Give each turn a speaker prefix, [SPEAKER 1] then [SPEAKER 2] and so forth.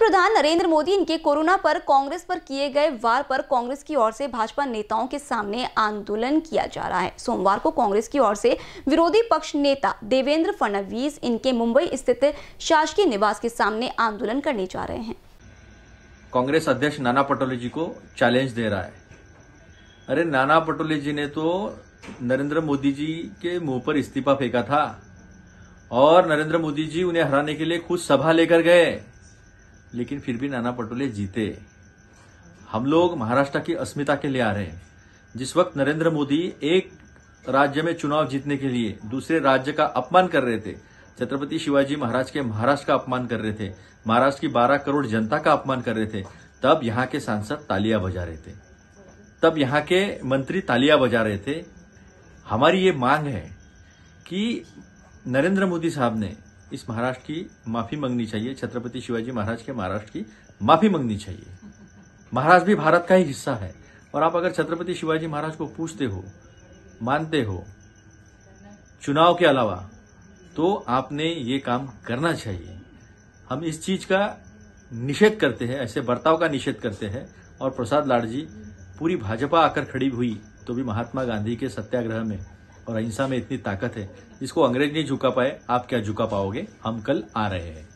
[SPEAKER 1] प्रधान नरेंद्र मोदी इनके कोरोना पर कांग्रेस पर किए गए वार पर कांग्रेस की ओर से भाजपा नेताओं के सामने आंदोलन किया जा रहा है सोमवार को कांग्रेस की ओर से विरोधी पक्ष नेता देवेंद्र फडणवीस इनके मुंबई स्थित शासकीय निवास के सामने आंदोलन करने जा रहे हैं
[SPEAKER 2] कांग्रेस अध्यक्ष नाना पटोले जी को चैलेंज दे रहा है अरे नाना पटोले जी ने तो नरेंद्र मोदी जी के मुंह पर इस्तीफा फेंका था और नरेंद्र मोदी जी उन्हें हराने के लिए खुद सभा लेकर गए लेकिन फिर भी नाना पटोले जीते हम लोग महाराष्ट्र की अस्मिता के लिए आ रहे हैं जिस वक्त नरेंद्र मोदी एक राज्य में चुनाव जीतने के लिए दूसरे राज्य का अपमान कर रहे थे छत्रपति शिवाजी महाराज के महाराष्ट्र का अपमान कर रहे थे महाराष्ट्र की 12 करोड़ जनता का अपमान कर रहे थे तब यहाँ के सांसद तालियां बजा रहे थे तब यहाँ के मंत्री तालियां बजा रहे थे हमारी ये मांग है कि नरेंद्र मोदी साहब ने इस महाराष्ट्र की माफी मांगनी चाहिए छत्रपति शिवाजी महाराज के महाराष्ट्र की माफी मांगनी चाहिए महाराष्ट्र भी भारत का ही हिस्सा है और आप अगर छत्रपति शिवाजी महाराज को पूछते हो मानते हो चुनाव के अलावा तो आपने ये काम करना चाहिए हम इस चीज का निषेध करते हैं ऐसे बर्ताव का निषेध करते हैं और प्रसाद लाड जी पूरी भाजपा आकर खड़ी हुई तो भी महात्मा गांधी के सत्याग्रह में और अहिंसा में इतनी ताकत है इसको अंग्रेज नहीं झुका पाए आप क्या झुका पाओगे हम कल आ रहे हैं